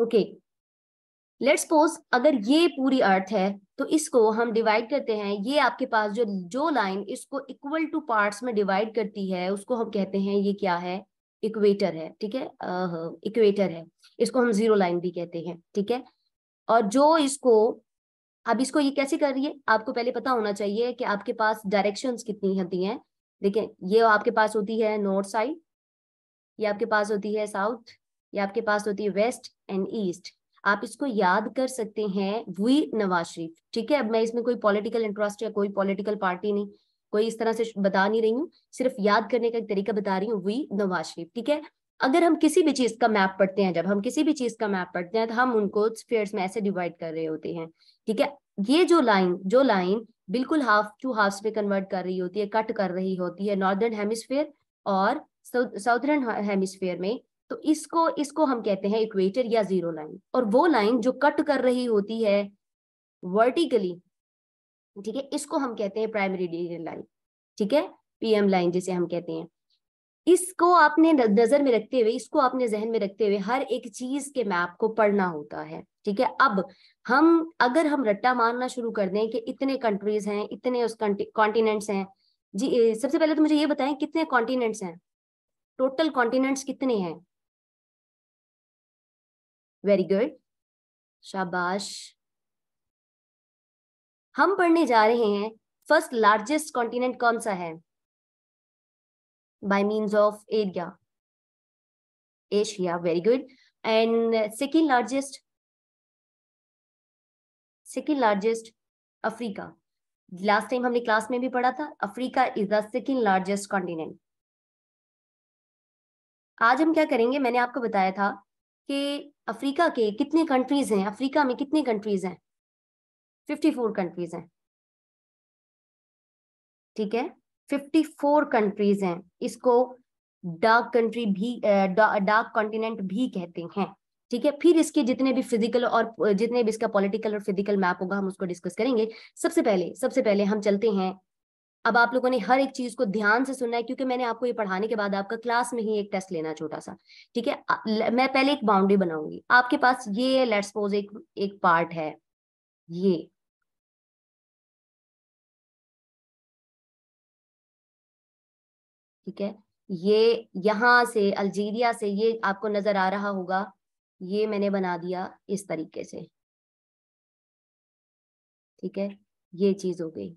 okay let's suppose अगर ये पूरी अर्थ है तो इसको हम डिवाइड करते हैं ये आपके पास जो जो लाइन इसको इक्वल टू पार्ट्स में डिवाइड करती है उसको हम कहते हैं ये क्या है इक्वेटर है ठीक है इक्वेटर है इसको हम जीरो लाइन भी कहते हैं ठीक है और जो इसको अब इसको ये कैसे कर रही है आपको पहले पता होना चाहिए कि आपके पास डायरेक्शंस कितनी होती हैं देखिए ये आपके पास होती है नॉर्थ साइड ये आपके पास होती है साउथ ये आपके पास होती है वेस्ट एंड ईस्ट आप इसको याद कर सकते हैं वी नवाज शरीफ ठीक है अब मैं इसमें कोई पॉलिटिकल इंटरेस्ट या कोई पॉलिटिकल पार्टी नहीं कोई इस तरह से बता नहीं रही हूँ सिर्फ याद करने का एक तरीका बता रही हूँ वी नवाज शरीफ ठीक है अगर हम किसी भी चीज का मैप पढ़ते हैं जब हम किसी भी चीज का मैप पढ़ते हैं तो हम उनको स्पेयर में ऐसे डिवाइड कर रहे होते हैं ठीक है ये जो लाइन जो लाइन बिल्कुल हाफ टू हाफ में कन्वर्ट कर रही होती है कट कर रही होती है नॉर्दर्न हेमिस्फेयर और साउथर्न हेमिस्फेयर में तो इसको इसको हम कहते हैं इक्वेटर या जीरो लाइन और वो लाइन जो कट कर रही होती है वर्टिकली ठीक है इसको हम कहते हैं प्राइमरी डिजिटल लाइन ठीक है पीएम लाइन जिसे हम कहते हैं इसको आपने नजर में रखते हुए इसको आपने जहन में रखते हुए हर एक चीज के मैप को पढ़ना होता है ठीक है अब हम अगर हम रट्टा मारना शुरू कर दें कि इतने कंट्रीज हैं इतने उस कॉन्टिनेंट्स हैं जी सबसे पहले तो मुझे ये बताएं कितने कॉन्टिनेंट्स हैं टोटल कॉन्टिनेंट्स कितने हैं वेरी गुड शाबाश हम पढ़ने जा रहे हैं फर्स्ट लार्जेस्ट कॉन्टिनेंट कौन सा है by means of area Asia very good and second largest second largest Africa last time हमने क्लास में भी पढ़ा था Africa is the second largest continent आज हम क्या करेंगे मैंने आपको बताया था कि अफ्रीका के कितने कंट्रीज हैं अफ्रीका में कितने कंट्रीज हैं 54 कंट्रीज हैं ठीक है 54 कंट्रीज हैं इसको डार्क कंट्री भी डार्क कॉन्टिनेंट भी कहते हैं ठीक है फिर इसके जितने भी फिजिकल और जितने भी इसका पॉलिटिकल और फिजिकल मैप होगा हम उसको डिस्कस करेंगे सबसे पहले सबसे पहले हम चलते हैं अब आप लोगों ने हर एक चीज को ध्यान से सुनना है क्योंकि मैंने आपको ये पढ़ाने के बाद आपका क्लास में ही एक टेस्ट लेना छोटा सा ठीक है मैं पहले एक बाउंड्री बनाऊंगी आपके पास ये लेट्स सपोज एक एक पार्ट है ये ठीक है ये यहां से अल्जीरिया से ये आपको नजर आ रहा होगा ये मैंने बना दिया इस तरीके से ठीक है ये चीज हो गई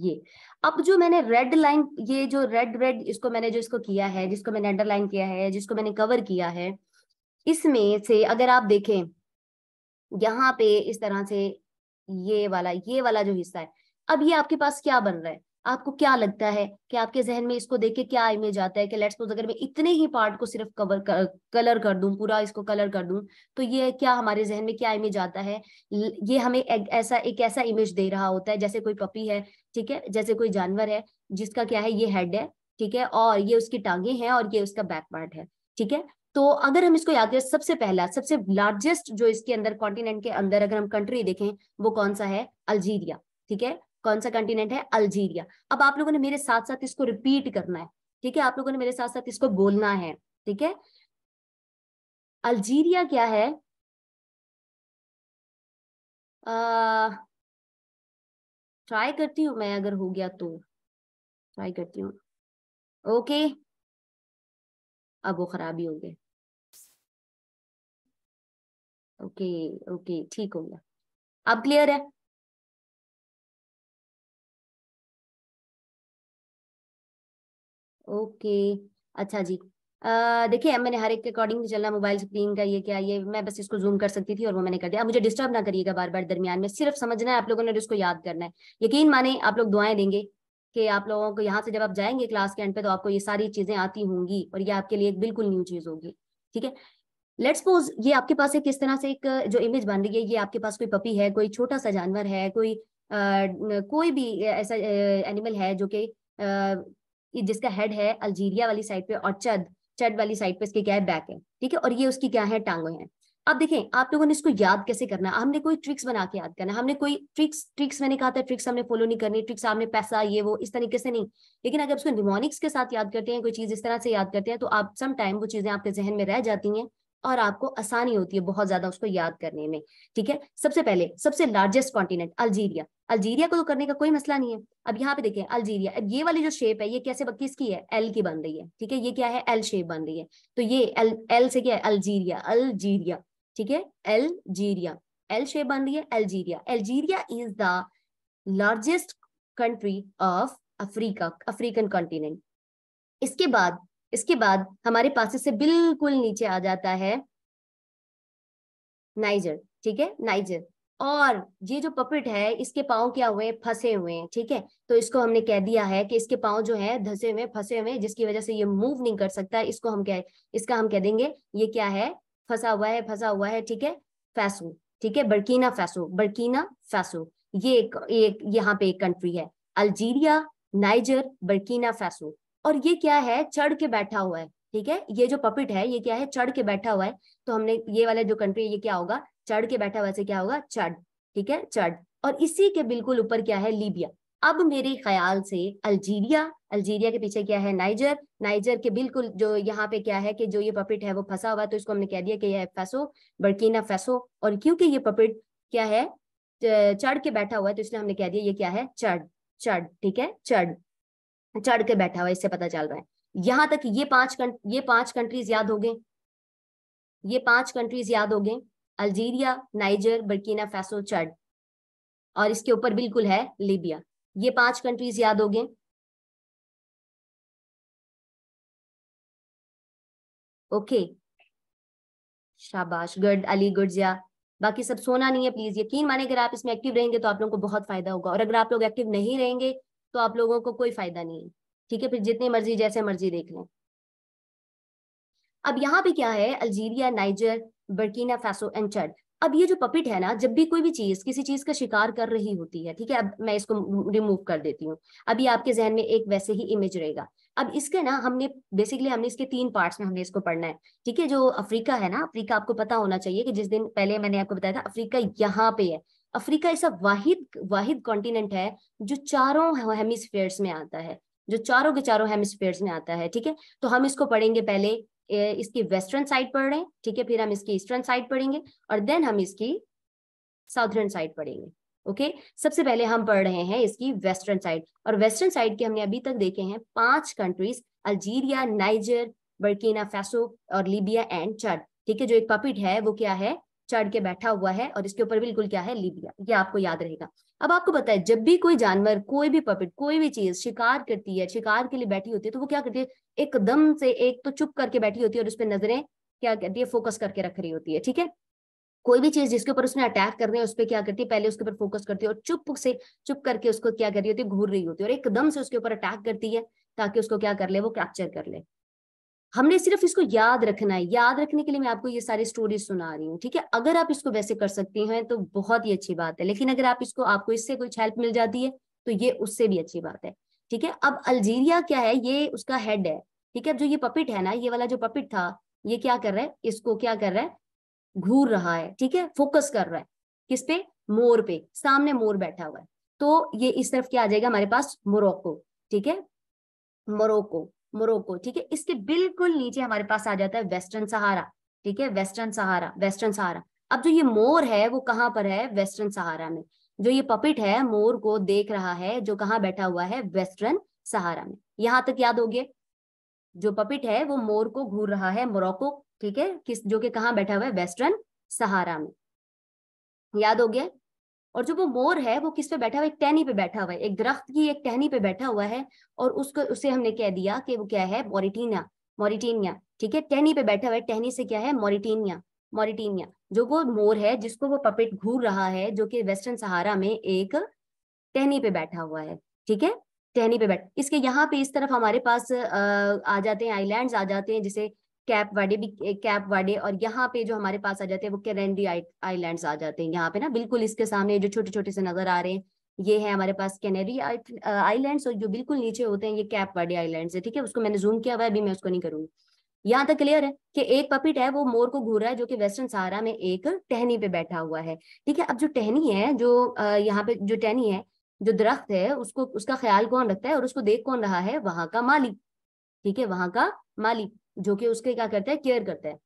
ये अब जो मैंने रेड लाइन ये जो रेड रेड इसको मैंने जो इसको किया है जिसको मैंने अंडरलाइन किया है जिसको मैंने कवर किया है इसमें से अगर आप देखें यहाँ पे इस तरह से ये वाला ये वाला जो हिस्सा है अब ये आपके पास क्या बन रहा है आपको क्या लगता है कि आपके जहन में इसको देख के क्या इमेज आता है कि लेट्स अगर मैं इतने ही पार्ट को सिर्फ कवर कर, कलर कर दूं पूरा इसको कलर कर दूं तो ये क्या हमारे जहन में क्या इमेज आता है ये हमें एक ऐसा एक ऐसा इमेज दे रहा होता है जैसे कोई पपी है ठीक है जैसे कोई जानवर है जिसका क्या है ये हेड है ठीक है और ये उसकी टांगे हैं और ये उसका बैक पार्ट है ठीक है तो अगर हम इसको याद करें सबसे पहला सबसे लार्जेस्ट जो इसके अंदर कॉन्टिनेंट के अंदर अगर हम कंट्री देखें वो कौन सा है अल्जीरिया ठीक है कौन सा कंटिनेंट है अल्जीरिया अब आप लोगों ने मेरे साथ साथ इसको रिपीट करना है ठीक है आप लोगों ने मेरे साथ साथ इसको बोलना है ठीक है अल्जीरिया क्या है ट्राई करती हूं मैं अगर हो गया तो ट्राई करती हूँ ओके अब वो खराब ही हो गए ओके ओके ठीक हो गया अब क्लियर है ओके अच्छा जी देखिए मैंने हर एक अकॉर्डिंग चलना मोबाइल स्क्रीन का ये क्या ये मैं बस इसको जूम कर सकती थी और वो मैंने कर दिया अब मुझे डिस्टर्ब ना करिएगा बार बार दरमियान में सिर्फ समझना है आप लोगों ने इसको याद करना है यकीन माने आप लोग दुआएं देंगे कि आप लोगों को यहाँ से जब आप जाएंगे क्लास के एंड पे तो आपको ये सारी चीजें आती होंगी और ये आपके लिए एक बिल्कुल न्यू चीज होगी ठीक है लेट सपोज ये आपके पास एक किस तरह से एक जो इमेज बन रही है ये आपके पास कोई पपी है कोई छोटा सा जानवर है कोई आ, कोई भी ऐसा एनिमल है जो कि जिसका हेड है अल्जीरिया वाली साइड पे और चद चद वाली साइड पे इसके क्या है बैक है ठीक है और ये उसकी क्या है टांगे हैं अब देखें आप लोगों ने इसको याद कैसे करना हमने कोई ट्रिक्स बना के याद करना हमने कोई ट्रिक्स ट्रिक्स मैंने कहा था ट्रिक्स हमने फॉलो नहीं करनी ट्रिक्स हमने पैसा ये वो इस तरीके से नहीं लेकिन अगर उसको निमोनिक्स के साथ याद करते हैं कोई चीज इस तरह से याद करते हैं तो आप सम टाइम वो चीजें आपके जहन में रह जाती हैं और आपको आसानी होती है बहुत ज्यादा उसको याद करने में ठीक है सबसे पहले सबसे लार्जेस्ट कॉन्टिनेंट अल्जीरिया अल्जीरिया को तो करने का कोई मसला नहीं है अब यहाँ पे देखिए अल्जीरिया अब ये वाली जो शेप है ये कैसे की है एल की बन रही है ठीक है ये क्या है एल शेप बन रही है तो ये एल एल से क्या है अल्जीरिया अल्जीरिया ठीक है अल्जीरिया एल शेप बन रही है Algeria Algeria is the largest country of Africa African continent इसके बाद इसके बाद हमारे पास इससे बिल्कुल नीचे आ जाता है नाइजर ठीक है नाइजर और ये जो पपिट है इसके पाँव क्या हुए फंसे हुए हैं ठीक है तो इसको हमने कह दिया है कि इसके पाँव जो है धसे हुए फंसे हुए जिसकी वजह से ये मूव नहीं कर सकता इसको हम क्या इसका हम कह देंगे ये क्या है फंसा हुआ है फंसा हुआ है ठीक है फैसो ठीक है बर्कीना फैसो बर्कीना फैसो ये एक, एक यहाँ पे एक कंट्री है अल्जीरिया नाइजर बर्कीना फैसो और ये क्या है चढ़ के बैठा हुआ है ठीक है ये जो पपिट है ये क्या है चढ़ के बैठा हुआ है तो हमने ये वाला जो कंट्री ये क्या होगा चढ़ के बैठा हुआ से क्या होगा चढ़ ठीक है चढ़ और इसी के बिल्कुल ऊपर क्या है लीबिया अब मेरे ख्याल से अल्जीरिया अल्जीरिया के पीछे क्या है नाइजर नाइजर के बिल्कुल जो यहाँ पे क्या है कि जो ये पपिट है वो फंसा हुआ तो इसको हमने कह दिया कि यह फैसो बर्कीना फैसो और क्योंकि ये पपिट क्या है चढ़ के बैठा हुआ है तो इसलिए हमने कह दिया ये क्या है चढ़ चढ़ ठीक है चढ़ चढ़ के बैठा हुआ इससे पता चल रहा है यहां तक ये पांच ये पांच कंट्रीज याद हो गए ये पांच कंट्रीज याद हो गए अल्जीरिया नाइजर बर्कीना फैसो चड और इसके ऊपर बिल्कुल है लीबिया ये पांच कंट्रीज याद हो गए ओके शाबाश गुड अली गुड जिया बाकी सब सोना नहीं है प्लीज यकीन माने अगर आप इसमें एक्टिव रहेंगे तो आप लोगों को बहुत फायदा होगा और अगर आप लोग एक्टिव नहीं रहेंगे तो आप लोगों को कोई फायदा नहीं है ठीक है फिर जितनी मर्जी जैसे मर्जी देख लें अब यहाँ पे क्या है Algeria Niger Burkina Faso and Chad अब ये जो पपिट है ना जब भी कोई भी चीज किसी चीज का शिकार कर रही होती है ठीक है अब मैं इसको रिमूव कर देती हूँ अभी आपके जहन में एक वैसे ही इमेज रहेगा अब इसके ना हमने बेसिकली हमने इसके तीन पार्ट्स में हमने इसको पढ़ना है ठीक है जो अफ्रीका है ना अफ्रीका आपको पता होना चाहिए कि जिस दिन पहले मैंने आपको बताया था अफ्रीका यहाँ पे है अफ्रीका ऐसा वाहिद वाहिद कॉन्टिनेंट है जो चारों हेमिस्फेयर्स में आता है जो चारों के चारों हेमिस्फेयर्स में आता है ठीक है तो हम इसको पढ़ेंगे पहले इसकी वेस्टर्न साइड पढ़ रहे हैं ठीक है फिर हम इसकी ईस्टर्न साइड पढ़ेंगे और देन हम इसकी साउथर्न साइड पढ़ेंगे ओके सबसे पहले हम पढ़ रहे हैं इसकी वेस्टर्न साइड और वेस्टर्न साइड के हमने अभी तक देखे हैं पांच countries Algeria Niger Burkina Faso और लीबिया एंड चाड ठीक है जो एक पपिट है वो क्या है चढ़ के बैठा हुआ है और इसके ऊपर बिल्कुल क्या है लीबिया ये आपको याद रहेगा अब आपको पता है जब भी कोई जानवर कोई भी पपेट कोई भी चीज शिकार करती है शिकार के लिए बैठी होती है तो वो क्या करती है एकदम से एक तो चुप करके बैठी होती है और उसपे नजरें क्या करती है फोकस करके रख रही होती है ठीक है कोई भी चीज जिसके ऊपर उसने अटैक करने है उस पर क्या करती है पहले उसके ऊपर फोकस करती है और चुप से चुप करके उसको क्या कर रही होती है घूर रही होती है और एकदम से उसके ऊपर अटैक करती है ताकि उसको क्या कर ले वो कैप्चर कर ले हमने सिर्फ इसको याद रखना है याद रखने के लिए मैं आपको ये सारी स्टोरी सुना रही हूँ ठीक है अगर आप इसको वैसे कर सकती हैं तो बहुत ही अच्छी बात है लेकिन अगर आप इसको आपको इससे कुछ हेल्प मिल जाती है तो ये उससे भी अच्छी बात है ठीक है अब अल्जीरिया क्या है ये उसका हेड है ठीक है जो ये पपिट है ना ये वाला जो पपिट था ये क्या कर रहा है इसको क्या कर रहा है घूर रहा है ठीक है फोकस कर रहा है किस पे मोर पे सामने मोर बैठा हुआ है तो ये इस तरफ क्या आ जाएगा हमारे पास मोरक्को ठीक है मोरक्को मोरक्को ठीक है इसके बिल्कुल नीचे हमारे पास आ जाता है वेस्टर्न सहारा ठीक है वेस्टर्न सहारा वेस्टर्न सहारा अब जो ये मोर है वो कहाँ पर है वेस्टर्न सहारा में जो ये पपिट है मोर को देख रहा है जो कहाँ बैठा हुआ है वेस्टर्न सहारा में यहाँ तक याद हो गए जो पपिट है वो मोर को घूर रहा है मोरक्को ठीक है किस जो कि कहाँ बैठा हुआ है वेस्टर्न सहारा में याद हो गया और जो वो मोर है वो किस पे बैठा हुआ है एक टहनी पे बैठा हुआ है एक दरख्त की एक टहनी पे बैठा हुआ है और उसको उसे हमने कह दिया कि वो क्या है मोरिटीनिया मोरिटीनिया ठीक है टहनी पे बैठा हुआ है टहनी से क्या है मोरिटीनिया मोरिटीनिया जो वो मोर है जिसको वो पपेट घूर रहा है जो कि वेस्टर्न सहारा में एक टहनी पे बैठा हुआ है ठीक है टहनी पे बैठ इसके यहाँ पे इस तरफ हमारे पास आ, आ जाते हैं आईलैंड आ जाते हैं जिसे कैप वाडे भी कैप वाडे और यहाँ पे जो हमारे पास आ जाते हैं वो कैरेंडी आइलैंड्स आ जाते हैं यहाँ पे ना बिल्कुल इसके सामने जो छोटे छोटे से नजर आ रहे हैं ये है हमारे पास कैनेरी आइलैंड्स और जो बिल्कुल नीचे होते हैं ये कैप वाडे आइलैंड्स है ठीक है उसको मैंने जूम किया हुआ है अभी मैं उसको नहीं करूंगी यहाँ तक क्लियर है कि एक पपिट है वो मोर को घूर रहा है जो कि वेस्टर्न सहारा में एक टहनी पे बैठा हुआ है ठीक है अब जो टहनी है जो यहाँ पे जो टहनी है जो दरख्त है उसको उसका ख्याल कौन रखता है और उसको देख कौन रहा है वहां का मालिक ठीक है वहां का मालिक जो कि उसके क्या करता है केयर करता है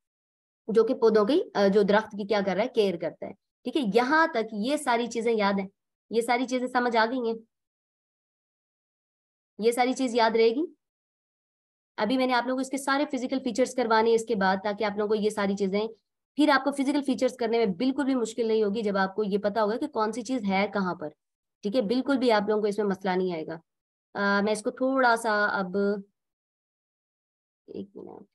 जो कि पौधों की जो दरख्त की क्या कर रहा है केयर करता है ठीक है यहां तक ये सारी चीजें याद है ये सारी चीजें समझ आ गई हैं ये सारी चीज याद रहेगी अभी मैंने आप लोगों को इसके सारे फिजिकल फीचर्स करवाने इसके बाद ताकि आप लोगों को ये सारी चीजें फिर आपको फिजिकल फीचर्स करने में बिल्कुल भी मुश्किल नहीं होगी जब आपको ये पता होगा कि कौन सी चीज है कहाँ पर ठीक है बिल्कुल भी आप लोगों को इसमें मसला नहीं आएगा आ, मैं इसको थोड़ा सा अब एक मिनट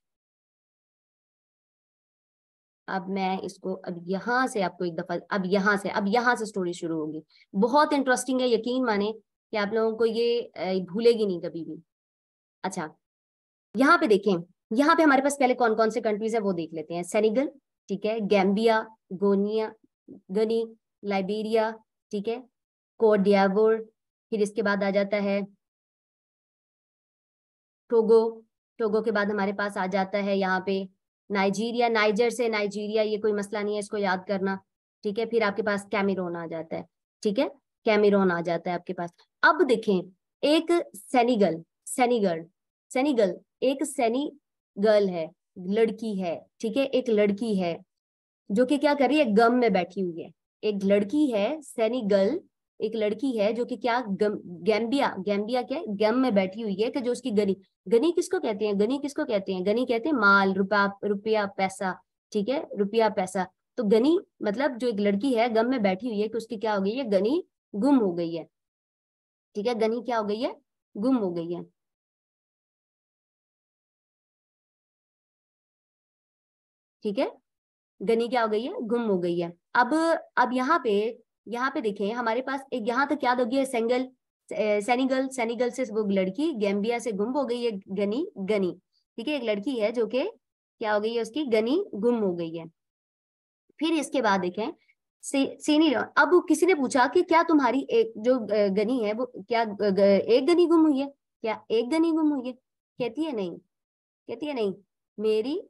अब मैं इसको अब यहाँ से आपको एक दफा अब यहाँ से अब यहाँ से स्टोरी शुरू होगी बहुत इंटरेस्टिंग है यकीन माने कि आप लोगों को ये भूलेगी नहीं कभी भी अच्छा यहाँ पे देखें यहाँ पे हमारे पास पहले कौन कौन से कंट्रीज है वो देख लेते हैं सेनेगल ठीक है गैम्बिया गोनिया गनी लाइबेरिया ठीक है कोडियावोर फिर इसके बाद आ जाता है टोगो टोगो के बाद हमारे पास आ जाता है यहाँ पे नाइजीरिया नाइजर से नाइजीरिया ये कोई मसला नहीं है इसको याद करना ठीक है फिर आपके पास कैमिरोन आ जाता है ठीक है कैमिरोन आ जाता है आपके पास अब देखें एक सैनीगल सेनिगल सैनीगल एक सैनी गर्ल है लड़की है ठीक है एक लड़की है जो कि क्या कर रही है गम में बैठी हुई है एक लड़की है सैनी गर्ल एक लड़की है जो कि क्या गैम्बिया गैम्बिया क्या है में बैठी हुई है कि जो उसकी गनी गनी किसको कहते हैं गनी किसको कहते हैं गनी कहते हैं माल रुपया रुपया पैसा ठीक है रुपया पैसा तो गनी मतलब जो एक लड़की है गम में बैठी हुई है कि उसकी क्या हो गई है गनी गुम हो गई है ठीक है गनी क्या हो गई है गुम हो गई है ठीक है गनी क्या हो गई है गुम हो गई है अब अब यहाँ पे यहाँ पे देखे हमारे पास एक यहाँ तक याद होगी सेंगल सेनिगल सेनिगल से वो लड़की गैम्बिया से गुम हो गई है गनी गनी ठीक है एक लड़की है जो कि क्या हो गई है उसकी गनी गुम हो गई है फिर इसके बाद देखें सीनी अब किसी ने पूछा कि क्या तुम्हारी एक जो गनी है वो क्या एक गनी गुम हुई है क्या एक गनी गुम हुई है कहती है नहीं कहती है नहीं मेरी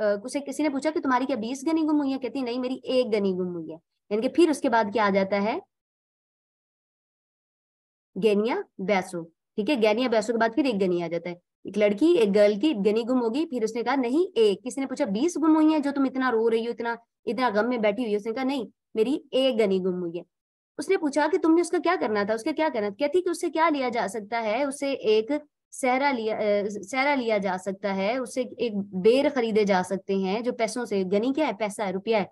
किसी ने पूछा कि तुम्हारी क्या बीस गनी गुम हुई है कहती है नहीं मेरी एक गनी गुम हुई है यानी कि फिर उसके बाद क्या आ जाता है गैनिया बैसो ठीक है गैनिया बैसो के बाद फिर एक गनी आ जाता है एक लड़की एक गर्ल की गनी गुम होगी फिर उसने कहा नहीं एक किसी ने पूछा बीस गुम हुई है जो तुम इतना रो रही हो इतना इतना गम में बैठी हुई है उसने कहा नहीं मेरी एक गनी गुम हुई है उसने पूछा कि तुमने उसका क्या करना था उसका क्या करना था कहती कि उससे क्या लिया जा सकता है उसे एक सहरा लिया सहरा लिया जा सकता है उसे एक बेर खरीदे जा सकते हैं जो पैसों से गनी क्या है पैसा है रुपया है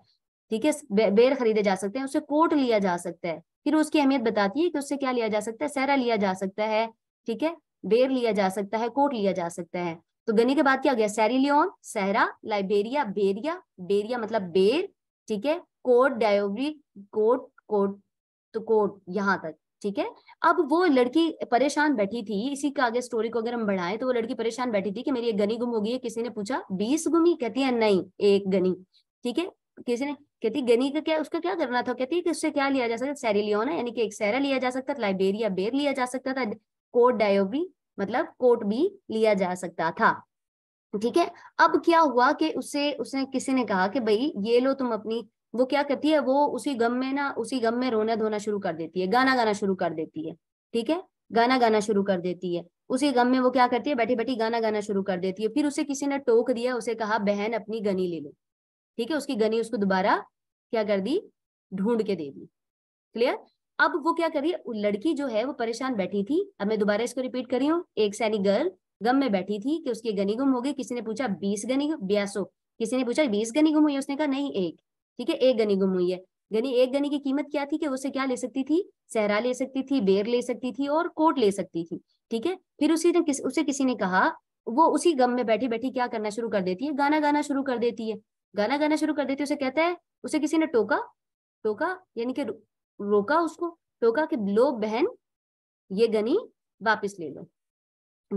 ठीक है बेर खरीदे जा सकते हैं उससे कोट लिया जा सकता है फिर उसकी अहमियत बताती है कि उससे क्या लिया जा सकता है सहरा लिया जा सकता है ठीक है बेर लिया जा सकता है कोट लिया जा सकता है तो गनी के बाद क्या हो गया सैरिलियोन सहरा लाइबेरिया बेरिया बेरिया मतलब बेर ठीक है कोट डायोवरी कोट कोट तो कोट यहाँ तक ठीक है अब वो लड़की परेशान बैठी थी इसी का आगे स्टोरी को अगर हम बढ़ाएं तो वो लड़की परेशान बैठी थी कि मेरी एक गनी गुम हो गई है किसी ने पूछा बीस गुमी कहती है नहीं एक गनी ठीक है किसी ने कहती गनी का क्या उसका क्या करना था कहती है कि उससे क्या लिया जा सकता है यानी कि एक सैरा लिया जा सकता था लाइबेरिया बेर लिया जा सकता था कोट डायोबी मतलब कोट भी लिया जा सकता था ठीक है अब क्या हुआ कि उसे उसने किसी ने कहा कि भाई ये लो तुम अपनी वो क्या करती है वो उसी गम में ना उसी गम में रोना धोना शुरू कर देती है गाना गाना शुरू कर देती है ठीक है गाना गाना शुरू कर देती है उसी गम में वो क्या करती है बैठी बैठी गाना गाना शुरू कर देती है फिर उसे किसी ने टोक दिया उसे कहा बहन अपनी गनी ले लो ठीक है उसकी गनी उसको दोबारा क्या कर दी ढूंढ के दे दी क्लियर अब वो क्या कर रही है लड़की जो है वो परेशान बैठी थी अब मैं दोबारा इसको रिपीट कर रही हूँ एक सैनिक गर्ल गम में बैठी थी कि उसकी गनी गुम हो गई किसी ने पूछा बीस गनी ब्यासो किसी ने पूछा बीस गनी गुम हुई उसने कहा नहीं एक ठीक है एक गनी गुम हुई है गनी एक गनी की कीमत क्या थी कि उसे क्या ले सकती थी सहरा ले सकती थी बेर ले सकती थी और कोट ले सकती थी ठीक है फिर उसी ने किस, उसे किसी ने कहा वो उसी गम में बैठी बैठी क्या करना शुरू कर देती है गाना गाना शुरू कर देती है गाना गाना शुरू कर देती है उसे कहता है उसे किसी ने टोका टोका यानी कि रोका उसको टोका कि लो बहन ये गनी वापस ले लो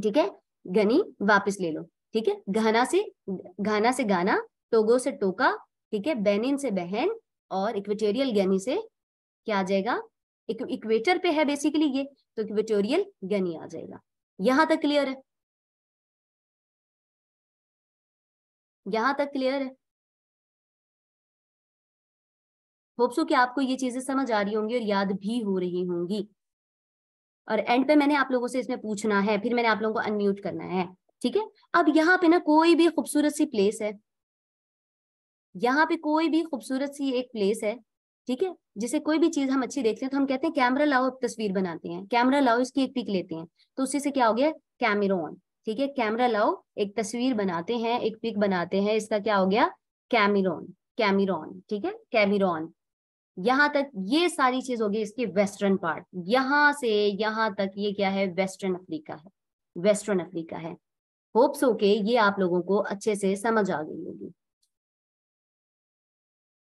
ठीक है गनी वापस ले लो ठीक है गहना से गहना से गाना टोगो से टोका ठीक है बेनिन से बहन और इक्वेटोरियल गनी से क्या आ जाएगा इक्वेटर पे है बेसिकली ये तो इक्वेटोरियल गनी आ जाएगा यहां तक क्लियर है यहां तक क्लियर है होप्सो कि आपको ये चीजें समझ आ रही होंगी और याद भी हो रही होंगी और एंड पे मैंने आप लोगों से इसमें पूछना है फिर मैंने आप लोगों को अनम्यूट करना है ठीक है अब यहाँ पे ना कोई भी खूबसूरत सी प्लेस है यहाँ पे कोई भी खूबसूरत सी एक प्लेस है ठीक है जिसे कोई भी चीज हम अच्छी देखते हैं तो हम कहते हैं कैमरा लाओ तस्वीर बनाते हैं कैमरा लाओ इसकी एक पिक लेते हैं तो उसी से क्या हो गया कैमरोन ठीक है कैमरा लाओ एक तस्वीर बनाते हैं एक पिक बनाते हैं इसका क्या हो गया कैमिरोन कैमिरोन ठीक है कैमिरोन यहाँ तक ये सारी चीज होगी इसकी वेस्टर्न पार्ट यहाँ से यहाँ तक ये क्या है वेस्टर्न अफ्रीका है वेस्टर्न अफ्रीका है होप्स होके ये आप लोगों को अच्छे से समझ आ गई होगी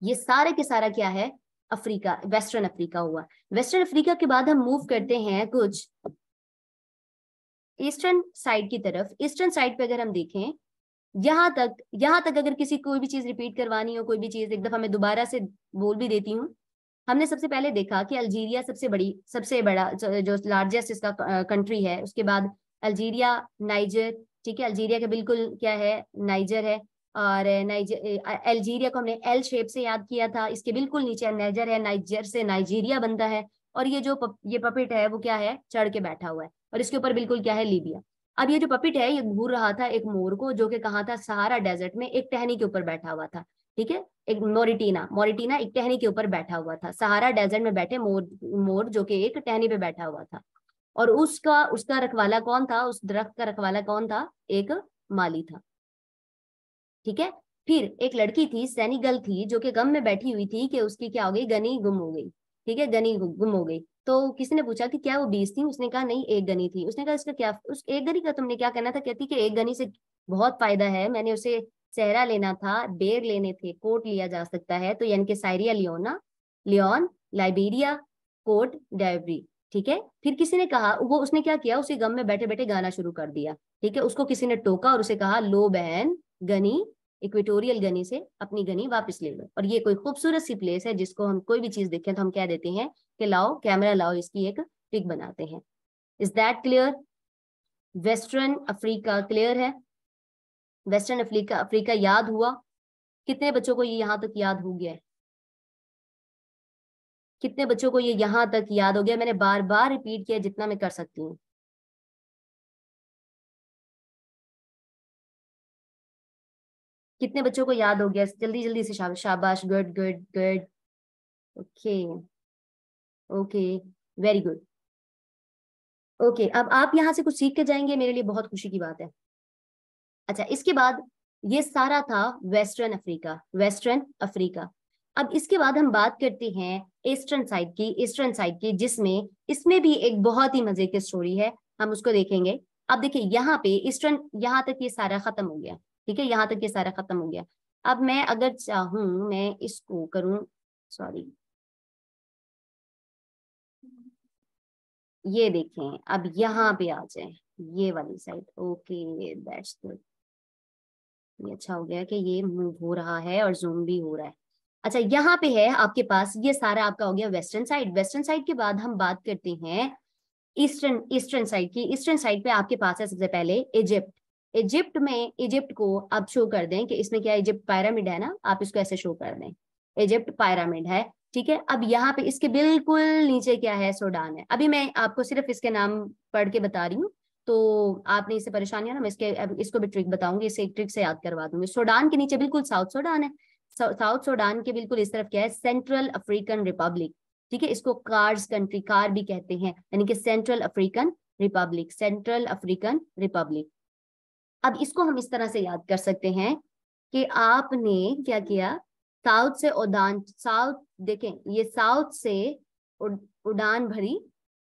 ये सारे के सारा क्या है अफ्रीका वेस्टर्न अफ्रीका हुआ वेस्टर्न अफ्रीका के बाद हम मूव करते हैं कुछ ईस्टर्न साइड की तरफ ईस्टर्न साइड पे अगर हम देखें यहाँ तक यहाँ तक अगर किसी कोई भी चीज रिपीट करवानी हो कोई भी चीज एक दफा मैं दोबारा से बोल भी देती हूँ हमने सबसे पहले देखा कि अल्जीरिया सबसे बड़ी सबसे बड़ा जो लार्जेस्ट इसका कंट्री है उसके बाद अल्जीरिया नाइजर ठीक है अल्जीरिया का बिल्कुल क्या है नाइजर है और नाइजर अल्जीरिया को हमने एल शेप से याद किया था इसके बिल्कुल नीचे नाइजर है नाइजर से नाइजीरिया बनता है और ये जो पप, ये पपेट है वो क्या है चढ़ के बैठा हुआ है और इसके ऊपर बिल्कुल क्या है लीबिया अब ये जो पपिट है ये घूर रहा था एक मोर को जो कि कहा था सहारा डेजर्ट में एक टहनी के ऊपर बैठा हुआ था ठीक है एक मोरिटीना मोरिटीना एक टहनी के ऊपर बैठा हुआ था सहारा डेजर्ट में बैठे मोर मोर जो कि एक टहनी पे बैठा हुआ था और उसका उसका रखवाला कौन था उस दरख्त का रखवाला कौन था एक माली था ठीक है फिर एक लड़की थी सैनिकल थी जो कि गम में बैठी हुई थी कि उसकी क्या हो गई गनी गुम हो गई ठीक है गनी गुम हो गई तो किसी ने पूछा कि क्या वो बीस थी उसने कहा नहीं एक गनी थी उसने कहा इसका क्या उस एक गनी का तुमने क्या कहना था कहती कि एक गनी से बहुत फायदा है मैंने उसे चेहरा लेना था बेर लेने थे कोट लिया जा सकता है तो यानी कि Sierra Leone Leone Liberia Cote d'Ivoire ठीक है फिर किसी ने कहा वो उसने क्या किया उसी गम में बैठे बैठे गाना शुरू कर दिया ठीक है उसको किसी ने टोका और उसे कहा लो बहन गनी इक्वेटोरियल गनी से अपनी गनी वापस ले लो और ये कोई खूबसूरत सी प्लेस है जिसको हम कोई भी चीज देखें तो हम कह देते हैं कि लाओ कैमरा लाओ इसकी एक पिक बनाते हैं is that clear western Africa clear है वेस्टर्न अफ्रीका अफ्रीका याद हुआ कितने बच्चों को ये यहाँ तक याद हो गया है कितने बच्चों को ये यहाँ तक याद हो गया मैंने बार बार रिपीट किया जितना मैं कर सकती हूँ कितने बच्चों को याद हो गया जल्दी जल्दी से शाबाश शाबाश good good good okay okay very good okay अब आप यहाँ से कुछ सीख के जाएंगे मेरे लिए बहुत खुशी की बात है अच्छा इसके बाद ये सारा था वेस्टर्न अफ्रीका वेस्टर्न अफ्रीका अब इसके बाद हम बात करते हैं ईस्टर्न साइड की ईस्टर्न साइड की जिसमें इसमें भी एक बहुत ही मजे की स्टोरी है हम उसको देखेंगे अब देखिए यहाँ पे ईस्टर्न यहाँ तक ये सारा खत्म हो गया ठीक है यहाँ तक ये सारा खत्म हो गया अब मैं अगर चाहूं मैं इसको करूं सॉरी ये देखें अब यहाँ पे आ जाए ये वाली साइड ओके दैट्स गुड ये अच्छा हो गया कि ये मूव हो रहा है और जूम भी हो रहा है अच्छा यहाँ पे है आपके पास ये सारा आपका हो गया वेस्टर्न साइड वेस्टर्न साइड के बाद हम बात करते हैं ईस्टर्न ईस्टर्न साइड की ईस्टर्न साइड पे आपके पास है सबसे पहले इजिप्ट इजिप्ट में इजिप्ट को आप शो कर दें कि इसमें क्या इजिप्ट पायरामिड है ना आप इसको ऐसे शो कर दें इजिप्ट पायरामिड है ठीक है अब यहाँ पे इसके बिल्कुल नीचे क्या है सोडान है अभी मैं आपको सिर्फ इसके नाम पढ़ के बता रही हूँ तो आपने इससे परेशानी हो ना मैं इसके इसको भी ट्रिक बताऊंगी इसे एक ट्रिक से याद करवा दूंगी सोडान के नीचे बिल्कुल साउथ सोडान है साउथ सोडान के बिल्कुल इस तरफ क्या है सेंट्रल अफ्रीकन रिपब्लिक ठीक है इसको कार्स कंट्री कार भी कहते हैं यानी कि Central African Republic Central African Republic अब इसको हम इस तरह से याद कर सकते हैं कि आपने क्या किया साउथ से उड़ान साउथ देखें ये साउथ से उड़ान भरी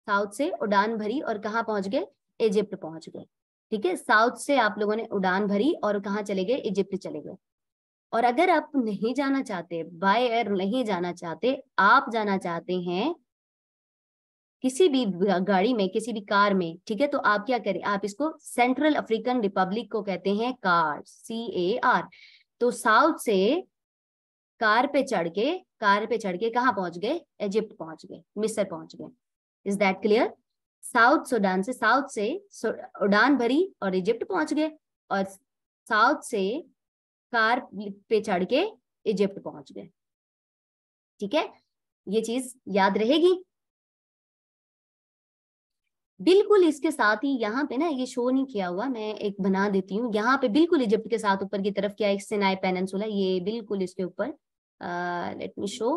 साउथ से उड़ान भरी और कहाँ पहुंच गए इजिप्ट पहुंच गए ठीक है साउथ से आप लोगों ने उड़ान भरी और कहाँ चले गए इजिप्ट चले गए और अगर आप नहीं जाना चाहते बाय एयर नहीं जाना चाहते आप जाना चाहते हैं किसी भी गाड़ी में किसी भी कार में ठीक है तो आप क्या करें आप इसको सेंट्रल अफ्रीकन रिपब्लिक को कहते हैं कार सी ए आर तो साउथ से कार पे चढ़ के कार पे चढ़ के कहा पहुंच गए इजिप्ट पहुंच गए मिस्र पहुंच गए is that clear South Sudan से साउथ से उड़ान भरी और इजिप्ट पहुंच गए और साउथ से कार पे चढ़ के इजिप्ट पहुंच गए ठीक है ये चीज याद रहेगी बिल्कुल इसके साथ ही यहाँ पे ना ये शो नहीं किया हुआ मैं एक बना देती हूँ यहाँ पे बिल्कुल इजिप्ट के साथ ऊपर की तरफ क्या एक सिनाई पेनसुला ये बिल्कुल इसके ऊपर लेट मी शो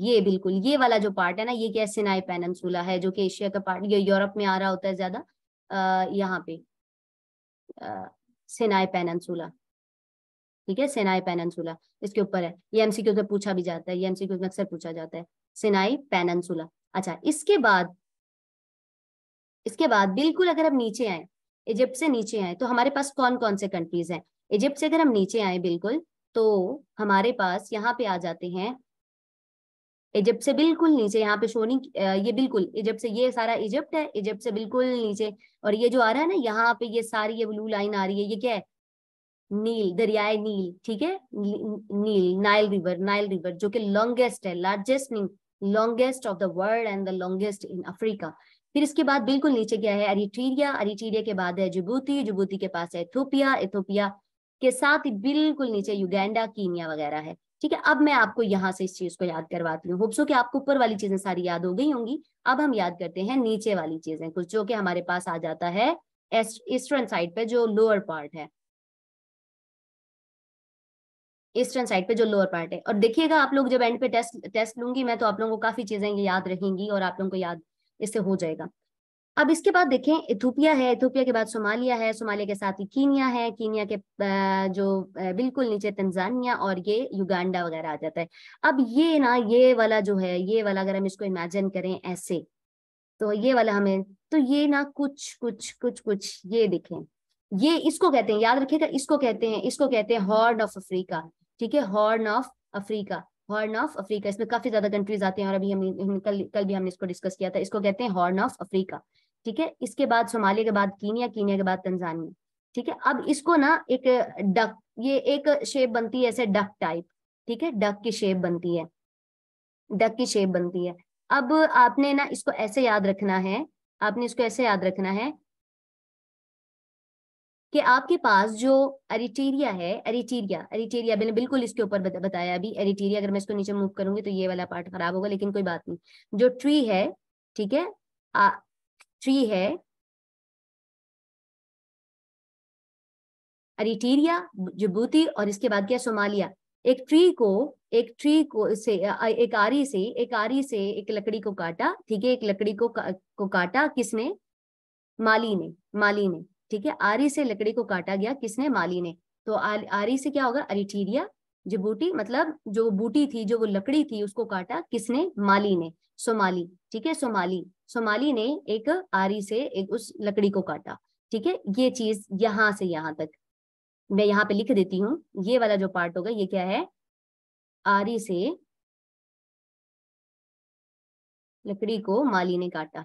ये बिल्कुल ये वाला जो पार्ट है ना ये क्या सिनाई पेनसुला है जो कि एशिया का पार्ट ये यूरोप में आ रहा होता है ज्यादा अः यहाँ पे सिनाई पेनसुला ठीक है सिनाई पेनसुला इसके ऊपर है ये एमसीक्यू से पूछा भी जाता है ये एमसीक्यू में अक्सर पूछा जाता है सिनाई पेनसुला अच्छा इसके बाद इसके बाद बिल्कुल अगर हम नीचे आए इजिप्ट से नीचे आए तो हमारे पास कौन कौन से कंट्रीज हैं इजिप्ट से अगर हम नीचे आए बिल्कुल तो हमारे पास यहाँ पे आ जाते हैं इजिप्ट से बिल्कुल नीचे यहाँ पे शोनी ये बिल्कुल इजिप्ट से ये सारा इजिप्ट है इजिप्ट से बिल्कुल नीचे और ये जो आ रहा है ना यहाँ पे ये सारी ये ब्लू लाइन आ रही है ये क्या है नील दरियाए नील ठीक है नील नाइल रिवर नाइल रिवर जो कि लॉन्गेस्ट है लार्जेस्ट नील longest of the world and the longest in Africa फिर इसके बाद बिल्कुल नीचे गया है अरिटीरिया अरिटीरिया के बाद है जुबूती जुबूती के पास है इथोपिया इथोपिया के साथ ही बिल्कुल नीचे युगेंडा कीनिया वगैरह है ठीक है अब मैं आपको यहाँ से इस चीज को याद करवाती हूँ होप्सो कि आपको ऊपर वाली चीजें सारी याद हो गई होंगी अब हम याद करते हैं नीचे वाली चीजें कुछ जो कि हमारे पास आ जाता है ईस्टर्न साइड पे जो लोअर पार्ट है ईस्टर्न साइड पे जो लोअर पार्ट है और देखिएगा आप लोग जब एंड पे टेस्ट टेस्ट लूंगी मैं तो आप लोगों को काफी चीजें याद रहेंगी और आप लोगों को याद इससे हो जाएगा अब इसके बाद देखें इथोपिया है इथोपिया के बाद सोमालिया है सोमालिया के साथ ही कीनिया है कीनिया के जो बिल्कुल नीचे तंजानिया और ये युगांडा वगैरह आ जाता है अब ये ना ये वाला जो है ये वाला अगर हम इसको इमेजिन करें ऐसे तो ये वाला हमें तो ये ना कुछ कुछ कुछ कुछ ये देखें ये इसको कहते हैं याद रखिएगा इसको कहते हैं इसको कहते हैं हॉर्न ऑफ अफ्रीका ठीक है horn of Africa horn of Africa इसमें काफी ज्यादा कंट्रीज आते हैं और अभी हम कल कल भी हमने इसको डिस्कस किया था इसको कहते हैं हॉर्न ऑफ अफ्रीका ठीक है इसके बाद सोमालिया के बाद कीनिया कीनिया के बाद तंजानिया ठीक है अब इसको ना एक डक ये एक शेप बनती है ऐसे डक टाइप ठीक है डक की शेप बनती है डक की शेप बनती है अब आपने ना इसको ऐसे याद रखना है आपने इसको ऐसे याद रखना है कि आपके पास जो एरिटेरिया है एरिटेरिया एरिटेरिया मैंने बिल्कुल इसके ऊपर बताया अभी एरिटेरिया अगर मैं इसको नीचे मूव करूंगी तो ये वाला पार्ट खराब होगा लेकिन कोई बात नहीं जो ट्री है ठीक है ट्री है एरिटेरिया जबूती और इसके बाद क्या सोमालिया एक ट्री को एक ट्री को से एक आरी से एक आरी से एक लकड़ी को काटा ठीक है एक लकड़ी को का, को काटा किसने माली ने माली ने ठीक है आरी से लकड़ी को काटा गया किसने माली ने तो आ, आरी से क्या होगा अरिटीरिया बूटी मतलब जो बूटी थी जो वो लकड़ी थी उसको काटा किसने माली ने सोमाली ठीक है सोमाली सोमाली ने एक आरी से एक उस लकड़ी को काटा ठीक है ये चीज यहां से यहां तक मैं यहाँ पे लिख देती हूँ ये वाला जो पार्ट होगा ये क्या है आरी से लकड़ी को माली ने काटा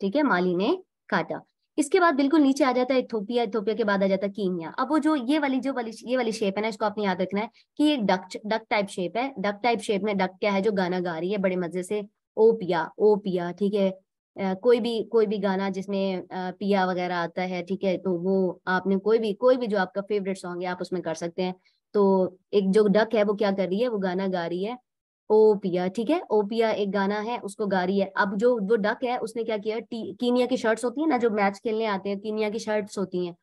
ठीक है माली ने काटा इसके बाद बिल्कुल नीचे आ जाता है इथोपिया इथोपिया के बाद आ जाता है कीनिया अब वो जो ये वाली जो वाली ये वाली शेप है ना इसको आपने याद रखना है कि ये डक डक टाइप शेप है डक टाइप शेप में डक क्या है जो गाना गा रही है बड़े मजे से ओ पिया ओ पिया ठीक है कोई भी कोई भी गाना जिसमें पिया वगैरह आता है ठीक है तो वो आपने कोई भी कोई भी जो आपका फेवरेट सॉन्ग है आप उसमें कर सकते हैं तो एक जो डक है वो क्या कर रही है वो गाना गा रही है ओ पिया ठीक है ओ पिया एक गाना है उसको गा रही है अब जो वो डक है उसने क्या किया कीनिया की शर्ट्स होती है ना जो मैच खेलने आते हैं कीनिया की शर्ट्स होती हैं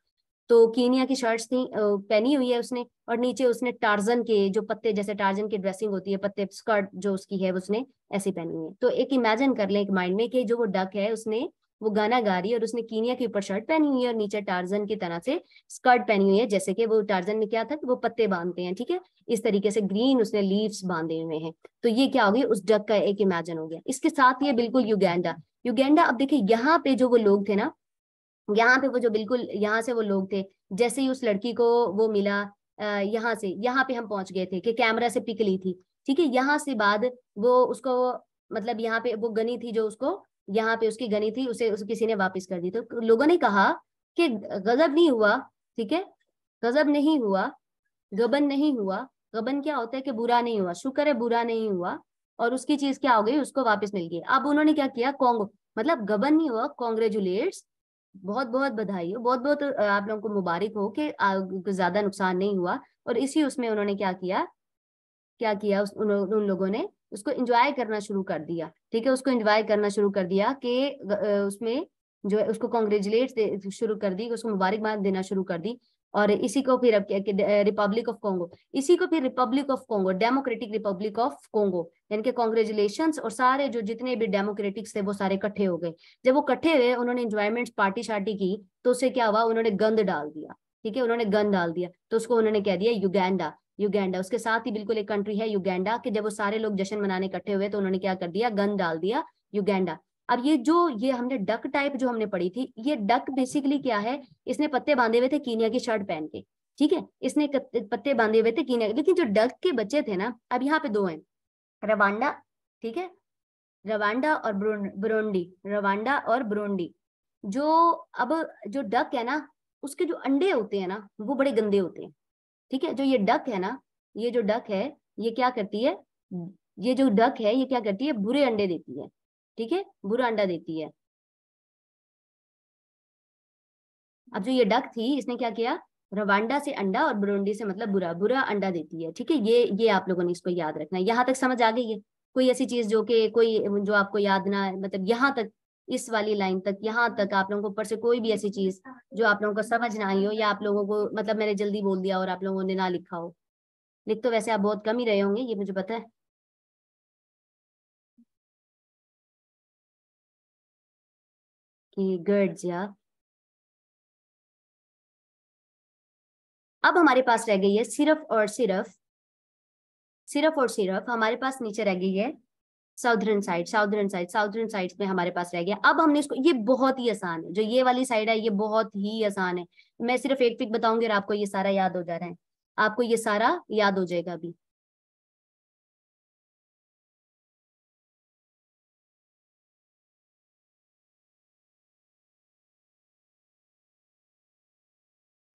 तो कीनिया की शर्ट्स थी पहनी हुई है उसने और नीचे उसने टार्जन के जो पत्ते जैसे टार्जन की ड्रेसिंग होती है पत्ते स्कर्ट जो उसकी है उसने ऐसी पहनी हुई है तो एक इमेजिन कर ले एक माइंड में कि जो वो डक है उसने वो गाना गा रही है और उसने कीनिया के ऊपर शर्ट पहनी हुई है और नीचे टार्जन की तरह से स्कर्ट पहनी हुई है जैसे कि वो टार्जन में क्या था कि वो पत्ते बांधते हैं ठीक है इस तरीके से ग्रीन उसने लीव्स बांधे हुए हैं तो ये क्या हो गया उस डक का एक इमेजन हो गया इसके साथ ये बिल्कुल युगेंडा युगेंडा अब देखिए यहाँ पे जो वो लोग थे ना यहाँ पे वो जो बिल्कुल यहाँ से वो लोग थे जैसे ही उस लड़की को वो मिला यहाँ से यहाँ पे हम पहुंच गए थे कि कैमरा से पिक ली थी ठीक है यहाँ से बाद वो उसको मतलब यहाँ पे वो गनी थी जो उसको यहाँ पे उसकी गनी थी उसे उस किसी ने वापस कर दी तो लोगों ने कहा कि गजब नहीं हुआ ठीक है गजब नहीं हुआ गबन नहीं हुआ गबन क्या होता है कि बुरा नहीं हुआ शुक्र है बुरा नहीं हुआ और उसकी चीज क्या हो गई उसको वापस मिल गई अब उन्होंने क्या किया कॉन्ग मतलब गबन नहीं हुआ कॉन्ग्रेचुलेट्स बहुत बहुत बधाई हो बहुत बहुत आप लोगों को मुबारक हो कि ज्यादा नुकसान नहीं हुआ और इसी उसमें उन्होंने क्या किया क्या किया उन, उन लोगों ने उसको एंजॉय करना शुरू कर दिया ठीक है उसको इन्वाइट करना शुरू कर दिया कि उसमें जो है उसको कॉन्ग्रेचुलेट शुरू कर दी उसको मुबारकबाद देना शुरू कर दी और इसी को फिर अब रिपब्लिक ऑफ कॉन्गो इसी को फिर Republic of Congo Democratic Republic of Congo यानी कि कॉन्ग्रेचुलेशन और सारे जो जितने भी डेमोक्रेटिक्स थे वो सारे इकट्ठे हो गए जब वो इकट्ठे हुए उन्होंने इंजॉयमेंट पार्टी शार्टी की तो उससे क्या हुआ उन्होंने गंद डाल दिया ठीक है उन्होंने गंद डाल दिया तो उसको उन्होंने कह दिया युगेंडा युगेंडा उसके साथ ही बिल्कुल एक कंट्री है युगेंडा कि जब वो सारे लोग जश्न मनाने इकट्ठे हुए तो उन्होंने क्या कर दिया गन डाल दिया युगेंडा अब ये जो ये हमने डक टाइप जो हमने पढ़ी थी ये डक बेसिकली क्या है इसने पत्ते बांधे हुए थे कीनिया की शर्ट पहन के ठीक है इसने पत्ते बांधे हुए थे कीनिया लेकिन जो डक के बच्चे थे ना अब यहाँ पे दो हैं रवांडा ठीक है रवांडा और ब्रोंडी रवांडा और ब्रोंडी जो अब जो डक है ना उसके जो अंडे होते हैं ना वो बड़े गंदे होते हैं ठीक है जो ये डक है ना ये जो डक है ये क्या करती है ये जो डक है ये क्या करती है बुरे अंडे देती है ठीक है बुरा अंडा देती है अब जो ये डक थी इसने क्या किया रवांडा से अंडा और बुरुंडी से मतलब बुरा बुरा अंडा देती है ठीक है ये ये आप लोगों ने इसको याद रखना है यहाँ तक समझ आ गई है कोई ऐसी चीज जो कि कोई जो आपको याद ना मतलब यहाँ तक इस वाली लाइन तक यहाँ तक आप लोगों को ऊपर से कोई भी ऐसी चीज जो आप लोगों को समझ ना आई हो या आप लोगों को मतलब मैंने जल्दी बोल दिया और आप लोगों ने ना लिखा हो लिख तो वैसे आप बहुत कम ही रहे होंगे ये मुझे पता है कि या अब हमारे पास रह गई है सिर्फ और सिर्फ सिर्फ और सिर्फ हमारे पास नीचे रह गई है southern side southern side southern side में हमारे पास रह गया अब हमने इसको ये बहुत ही आसान है जो ये वाली साइड है ये बहुत ही आसान है मैं सिर्फ एक ट्रिक बताऊंगी और आपको ये सारा याद हो जा रहा है आपको ये सारा याद हो जाएगा अभी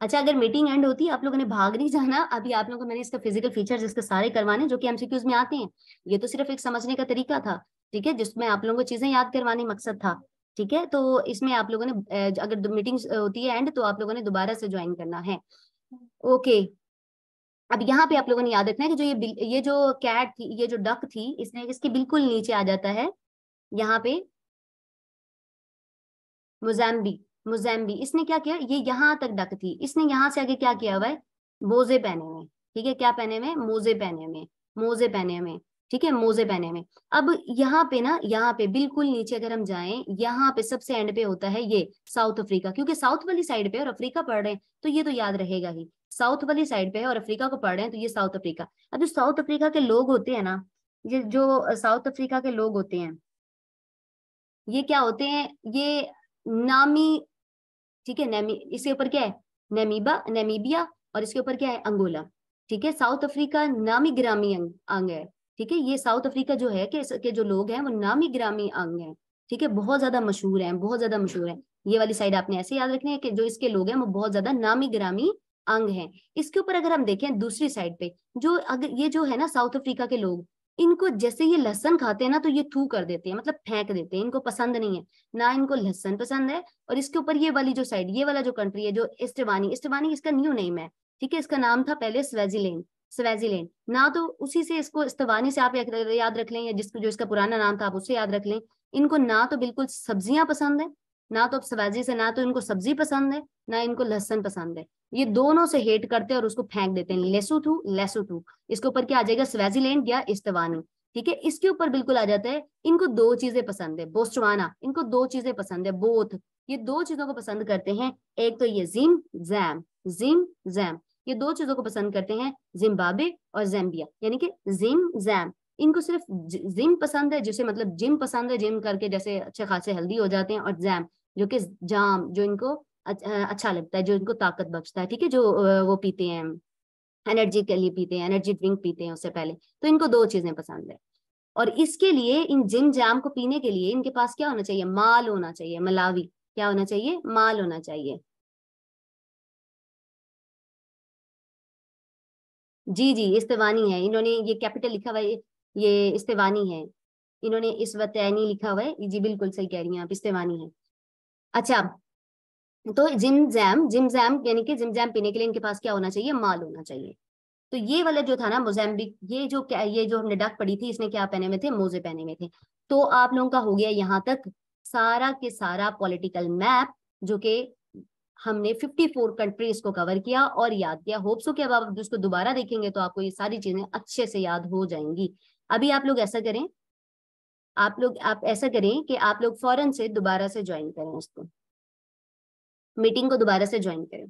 अच्छा अगर मीटिंग एंड होती है आप लोगों ने भाग नहीं जाना अभी आप लोगों को मैंने इसका फिजिकल फीचर्स इसके सारे करवाने जो कि एमसीक्यूज में आते हैं ये तो सिर्फ एक समझने का तरीका था ठीक है जिसमें आप लोगों को चीजें याद करवाने मकसद था ठीक है तो इसमें आप लोगों ने अगर मीटिंग होती है एंड तो आप लोगों ने दोबारा से ज्वाइन करना है ओके अब यहाँ पे आप लोगों ने याद रखना है कि जो ये ये जो कैट थी ये जो डक थी इसने इसके बिल्कुल नीचे आ जाता है यहाँ पे मोजाम्बिक मोजैम्बी इसने क्या किया ये यहाँ तक डक थी इसने यहाँ से आगे क्या किया हुआ है मोजे पहने में ठीक है क्या पहने में मोजे पहने में मोजे पहने में ठीक है मोजे पहने में अब यहाँ पे ना यहाँ पे बिल्कुल नीचे अगर हम जाएं यहाँ पे सबसे एंड पे होता है ये साउथ अफ्रीका क्योंकि साउथ वाली साइड पे और अफ्रीका पढ़ रहे हैं तो ये तो याद रहेगा ही साउथ वाली साइड पे है और अफ्रीका को पढ़ रहे हैं तो ये साउथ अफ्रीका अब जो साउथ अफ्रीका के लोग होते हैं ना ये जो साउथ अफ्रीका के लोग होते हैं ये क्या होते हैं ये नामी ठीक है इसके ऊपर क्या है नेमीबा नेमीबिया और इसके ऊपर क्या है अंगोला ठीक है साउथ अफ्रीका नामी ग्रामी अंग, अंग है ठीक है ये साउथ अफ्रीका जो है के, के जो लोग हैं वो नामी ग्रामी अंग है ठीक है बहुत ज्यादा मशहूर है बहुत ज्यादा मशहूर है ये वाली साइड आपने ऐसे याद रखनी है कि जो इसके लोग हैं वो बहुत ज्यादा नामी ग्रामी अंग हैं इसके ऊपर अगर हम देखें दूसरी साइड पे जो अगर ये जो है ना साउथ अफ्रीका के लोग इनको जैसे ये लहसन खाते हैं ना तो ये थू कर देते हैं मतलब फेंक देते हैं इनको पसंद नहीं है ना इनको लहसन पसंद है और इसके ऊपर ये वाली जो साइड ये वाला जो कंट्री है जो इस्टवानी इस्टवानी इसका न्यू नेम है ठीक है इसका नाम था पहले स्वेजीलैंड स्वेजीलैंड ना तो उसी से इसको इस्तवानी से आप याद रख लें या जिसको जो इसका पुराना नाम था आप उससे याद रख लें इनको ना तो बिल्कुल सब्जियां पसंद है ना तो अब सवाजी से ना तो इनको सब्जी पसंद है ना इनको लहसन पसंद है ये दोनों से हेट करते हैं और उसको फेंक देते हैं लेसुथु लेसुथु इसके ऊपर क्या आ जाएगा स्वेजीलैंड या इस्तवानी ठीक है इसके ऊपर बिल्कुल आ जाता है इनको दो चीजें पसंद है बोस्टवाना इनको दो चीजें पसंद है बोथ ये दो चीजों को पसंद करते हैं एक तो ये जिम जैम जिम जैम ये दो चीजों को पसंद करते हैं जिम्बाब्वे और जैम्बिया यानी कि जिम जैम इनको सिर्फ जिम पसंद है जिसे मतलब जिम पसंद है जिम करके जैसे अच्छे खासे हेल्दी हो जाते हैं और जैम जो कि जाम जो इनको अच्छा लगता है जो इनको ताकत बख्शता है ठीक है जो वो पीते हैं एनर्जी के लिए पीते हैं एनर्जी ड्रिंक पीते हैं उससे पहले तो इनको दो चीजें पसंद है और इसके लिए इन जिम जाम को पीने के लिए इनके पास क्या होना चाहिए माल होना चाहिए मलावी क्या होना चाहिए माल होना चाहिए जी जी इस्तेवानी है इन्होंने ये कैपिटल लिखा हुआ है ये इस्तेवानी है इन्होंने इस वतनी लिखा हुआ है जी बिल्कुल सही कह रही हैं आप इस्तेवानी है अच्छा तो जिम जैम जिम जैम यानी कि जिम जैम पीने के लिए इनके पास क्या होना चाहिए माल होना चाहिए तो ये वाला जो था ना मोजैम्बिक ये जो क्या ये जो हमने डक पड़ी थी इसने क्या पहने हुए थे मोजे पहने हुए थे तो आप लोगों का हो गया यहाँ तक सारा के सारा पॉलिटिकल मैप जो कि हमने 54 कंट्रीज को कवर किया और याद किया होप सो कि अब आप उसको दोबारा देखेंगे तो आपको ये सारी चीजें अच्छे से याद हो जाएंगी अभी आप लोग ऐसा करें आप लोग आप ऐसा करें कि आप लोग फौरन से दोबारा से ज्वाइन करें उसको मीटिंग को दोबारा से ज्वाइन करें